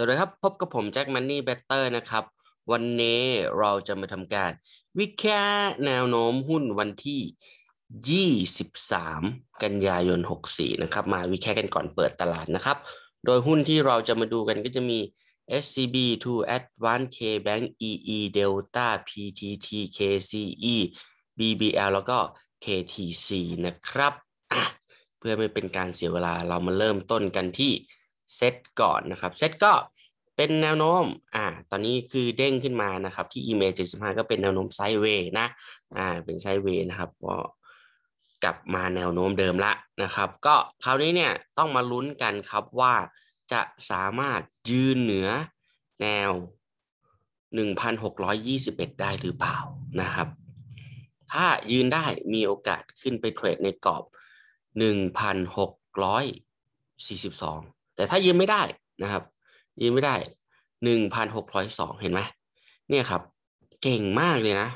สวัสดีครับ พบกับผมแจ็คมันนี่แบตเตอร์นะครับ วันนี้เราจะมาทำการวิเคราะห์แนวโน้มหุ้นวันที่ 23 กันยายน 64 นะครับ มาวิเคราะห์กันก่อนเปิดตลาดนะครับ โดยหุ้นที่เราจะมาดูกันก็จะมี SCB to Advance K Bank EE Delta PTT KCE BBL แล้วก็ KTC นะครับ เพื่อไม่เป็นการเสียเวลาเรามาเริ่มต้นกันที่เซตก่อน นะครับเซตก็เป็นแนวโน้มอ่าตอนนี้คือเด้งขึ้นมานะครับที่ิ m a 75ก็เป็นแนวโน้มไซด์เวย์นะอ่าเป็นไซด์เวย์นะครับก็กลับมาแนวโน้มเดิมละนะครับก็คราวนี้เนี่ย ต้องมาลุ้นกันครับว่าจะสามารถยืนเหนือแนว 1,621 ได้หรือเปล่านะครับถ้ายืนได้มีโอกาสขึ้นไปเทรดในกรอบ 1,642แต่ถ้ายืมไม่ได้นะครับ ยืมไม่ได้หนึ่งพันหกร้อยสองเห็นไหม เนี่ยครับ เก่งมากเลยนะ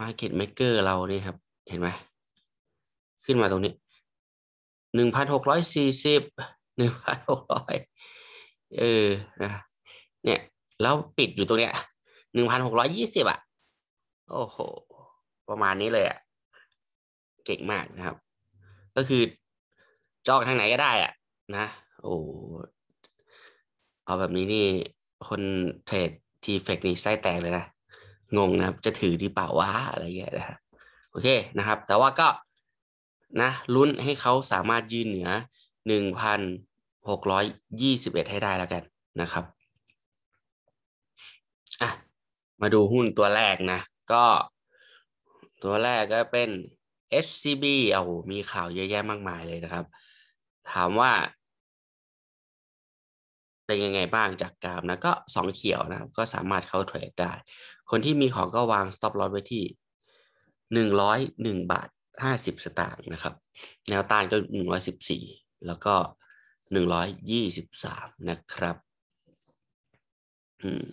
Market Maker เราเนี่ยครับ เห็นไหม ขึ้นมาตรงนี้หนึ่งพันหกร้อยสี่สิบหนึ่งพันหกร้อยเออนะเนี่ยแล้วปิดอยู่ตรงเนี้ยหนึ่งพันหกร้อยี่สิบอ่ะ โอ้โห ประมาณนี้เลยอ่ะเก่งมากนะครับ ก็คือ จอกทางไหนก็ได้อ่ะนะโอ้เอาแบบนี้นี่คนเทรดทีเฟกนี่ไส้แตกเลยนะ งงนะครับ จะถือดีเปล่าวะอะไรเงี้ยนะโอเคนะครับ แต่ว่าก็นะลุ้นให้เขาสามารถยืนเหนือหหนนึ่่งพักร้อยยีสิบเอ็ดให้ได้แล้วกันนะครับอ่ะมาดูหุ้นตัวแรกนะ ก็ตัวแรกก็เป็น SCB เอามีข่าวเยอะแยะมากมายเลยนะครับ ถามว่าเป็นยังไงบ้างจากกราฟนะก็สองเขียวนะครับก็สามารถเข้าเทรดได้ คนที่มีของก็วาง stop loss ไว้ที่หนึ่งร้อยหนึ่งบาทห้าสิบสตางค์นะครับ แนวต้านก็หนึ่งร้อยสิบสี่แล้วก็หนึ่งร้อยยี่สิบสามนะครับ อืม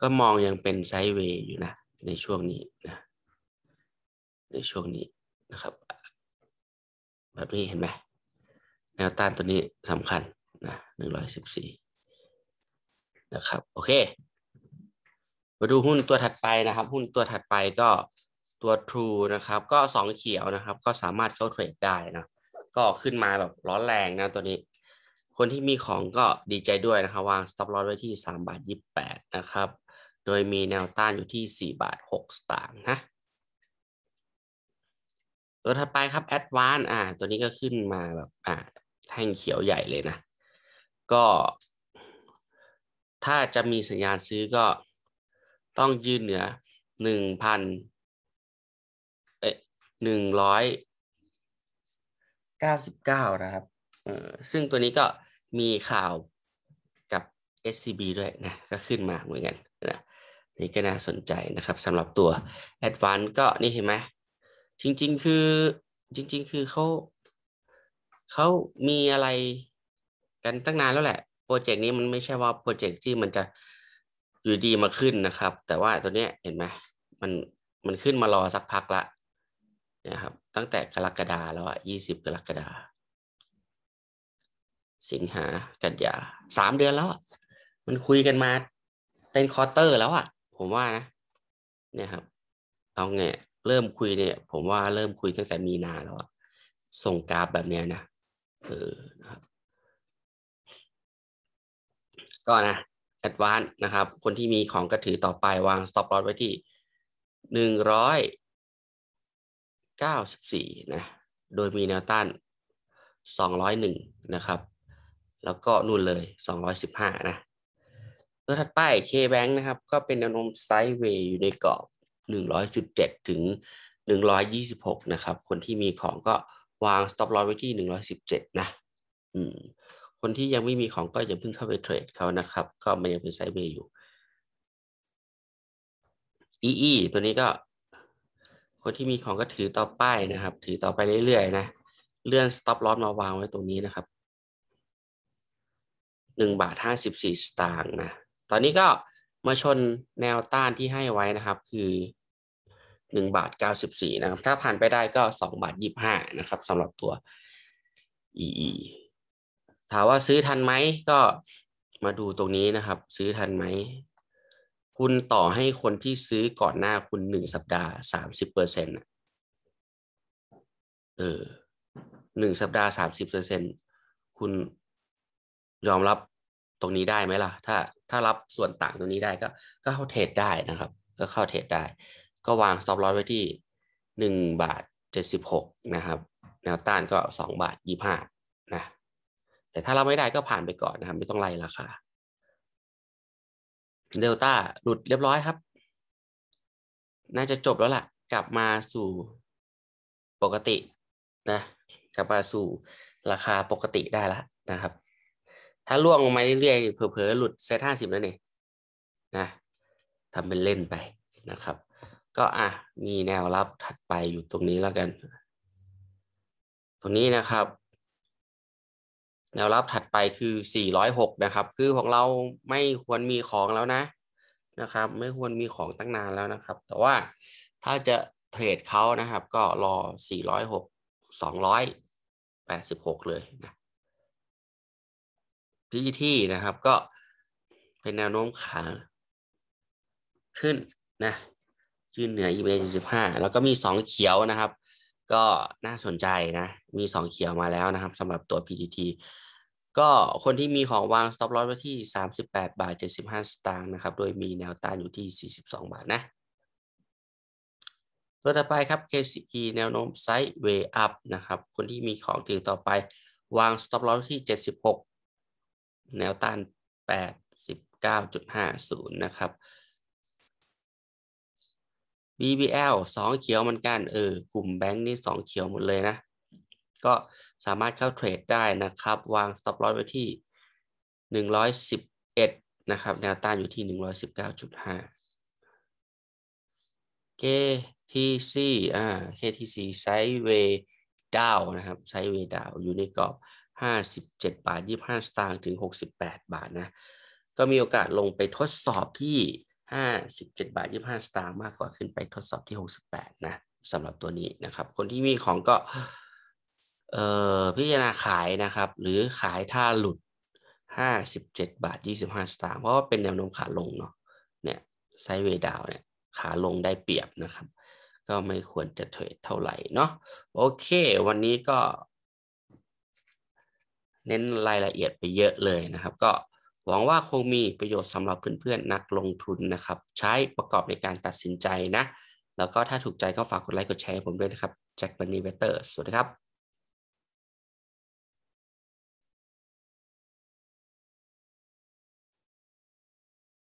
ก็มองยังเป็นไซด์เวย์อยู่นะ ในช่วงนี้นะ ในช่วงนี้นะครับ แบบนี้เห็นไหมแนวต้านตัวนี้สำคัญนะหนึ่งร้อยสิบสี่นะครับ โอเค มาดูหุ้นตัวถัดไปนะครับ หุ้นตัวถัดไปก็ตัว True นะครับก็สองเขียวนะครับก็สามารถเข้าเทรดได้นะก็ขึ้นมาแบบร้อนแรงนะตัวนี้ คนที่มีของก็ดีใจด้วยนะครับ วาง stop loss ไว้ที่3บาท28 นะครับ โดยมีแนวต้านอยู่ที่4บาท6สตางค์นะ ตัวถัดไปครับ Advance อ่าตัวนี้ก็ขึ้นมาแบบอ่าแท่งเขียวใหญ่เลยนะก็ถ้าจะมีสัญญาณซื้อก็ต้องยืนเหนือหนึ่งพันเอ๊ะหนึ่งร้อยเก้าสิบเก้านะครับซึ่งตัวนี้ก็มีข่าวกับ SCB ด้วย นะ ก็ขึ้นมา เหมือนกันนะนี่ ก็ น่า สนใจนะครับสำหรับตัว Advance ก็นี่เห็นไหม จริงๆคือจริง ๆ คือเขาเขามีอะไรกันตั้งนานแล้วแหละ โปรเจกต์นี้มันไม่ใช่ว่าโปรเจกต์ที่มันจะอยู่ดี มาขึ้นนะครับ แต่ว่าตัวเนี้ยเห็นไหมมันมันขึ้นมารอสักพักละนะครับ ตั้งแต่กรกฎาแล้วอ่ะยี่สิบกรกฎาสิงหากันยาสามเดือนแล้ว มันคุยกันมา เป็นคอเตอร์แล้วอ่ะ ผมว่านะ เนี่ยครับ เอาไง เริ่มคุยเนี่ย ผมว่าเริ่มคุยตั้งแต่มีนาแล้วอ่ะส่งกราฟแบบเนี้ยนะ เออนะครับก็นะแอดวานนะครับ คนที่มีของกระถือต่อไปวางสต็อปลอ s ไว้ที่หนึ่งร้อยเก้าสิบสี่นะโดยมีแนวต้านสองร้อยหนึ่งนะครับแล้วก็นู่นเลยสองร้อยสิบห้านะตัวถัดไป K-Bank นะครับก็เป็นแนวโน้มไซด์เวย์อยู่ในกรอบหนึ่งร้อยสิบเจ็ดถึงหนึ่งร้อยยี่สิบหกนะครับ คนที่มีของก็วางสต็อปลอ s ไว้ที่หนึ่งร้อยสิบเจ็ดนะอืมคนที่ยังไม่มีของก็อย่าเพิ่งเข้าไปเทรดเขานะครับ ก็มันยังเป็นไซด์เวย์อยู่ EE ตัวนี้ก็คนที่มีของก็ถือต่อไปนะครับ ถือต่อไปเรื่อยๆนะเลื่อน stop loss มาวางไว้ตรงนี้นะครับ 1 บาท54สตางค์นะตอนนี้ก็มาชนแนวต้านที่ให้ไว้นะครับคือ 1 บาท 94 นะครับ ถ้าผ่านไปได้ก็2บาท25นะครับสำหรับตัว EE ถามว่าซื้อทันไหม ก็มาดูตรงนี้นะครับ ซื้อทันไหม คุณต่อให้คนที่ซื้อก่อนหน้าคุณหนึ่งสัปดาห์สามสิบเปอร์เซ็นต์เออหนึ่งสัปดาห์สามสิบเปอร์เซ็นต์คุณยอมรับตรงนี้ได้ไหมล่ะ ถ้า ถ้ารับส่วนต่างตรงนี้ได้ก็ ก็เข้าเทรดได้นะครับ ก็เข้าเทรดได้ ก็วางสต็อปลอสไว้ที่หนึ่งบาทเจ็ดสิบหกนะครับ แนวต้านก็สองบาทยี่ห้าแต่ถ้าเราไม่ได้ก็ผ่านไปก่อนนะครับไม่ต้องไล่ราคาเดลต้าหลุดเรียบร้อยครับน่าจะจบแล้วล่ะ กลับมาสู่ ปกตินะ กลับมาสู่ราคาปกติได้แล้วนะครับ ถ้าล่วงลงมาเรื่อยๆเผลอๆหลุดเซตห้าสิบแล้วเนี่ยนะทำเป็นเล่นไปนะครับ ก็อ่ะมีแนวรับถัดไปอยู่ตรงนี้แล้วกัน ตรงนี้นะครับแนวรับถัดไปคือ 406 นะครับ คือของเราไม่ควรมีของแล้วนะนะครับ ไม่ควรมีของตั้งนานแล้วนะครับ แต่ว่าถ้าจะเทรดเขานะครับ ก็รอ 406 286 เลยนะพีที่นะครับ ก็เป็นแนวโน้มขา ขึ้นนะ ยืนเหนือ e m a 75แล้วก็มี 2 เขียวนะครับก็น่าสนใจนะ มีสองเขียวมาแล้วนะครับสำหรับตัว PTT ก็คนที่มีของวาง stop loss ไว้ที่ 38บาท75 สตางค์นะครับโดยมีแนวต้านอยู่ที่ 42 บาทนะ ตัวต่อไปครับ KCE แนวโน้มไซด์เวย์อัพนะครับ คนที่มีของถือต่อไปวาง stop loss ที่ 76 แนวต้าน 89.50 นะครับ BBL สองเขียวเหมือนกันเออกลุ่มแบงก์นี่สองเขียวหมดเลยนะ ก็สามารถเข้าเทรดได้นะครับ วาง stop loss ไว้ที่ 111 นะครับแนวต้านอยู่ที่ 119.5 KTC อ่า KTC sideway down นะครับ sideway down อยู่ในกรอบ 57บาท25 สตางค์ถึง 68 บาทนะ ก็มีโอกาสลงไปทดสอบที่ห้าสิบเจ็ดบาทยี่ห้าสตางค์มากกว่าขึ้นไปทดสอบที่หกสิบแปดนะสำหรับตัวนี้นะครับ คนที่มีของก็ เอ่อพิจารณาขายนะครับ หรือขายถ้าหลุดห้าสิบเจ็ดบาทยี่สิบห้าสตางค์เพราะว่าเป็นแนวโน้มขาลงเนาะเนี่ยไซเวดาวเนี่ยขาลงได้เปรียบนะครับ ก็ไม่ควรจะเทรดเท่าไหร่เนาะโอเควันนี้ก็ เน้นรายละเอียดไปเยอะเลยนะครับก็หวังว่าคงมีประโยชน์สำหรับเพื่อนๆ นักลงทุนนะครับ ใช้ประกอบในการตัดสินใจนะ แล้วก็ถ้าถูกใจก็ฝากกดไลค์กดแชร์ผมด้วยนะครับแจ็คบันนีเวเตอร์สวัสดีครับ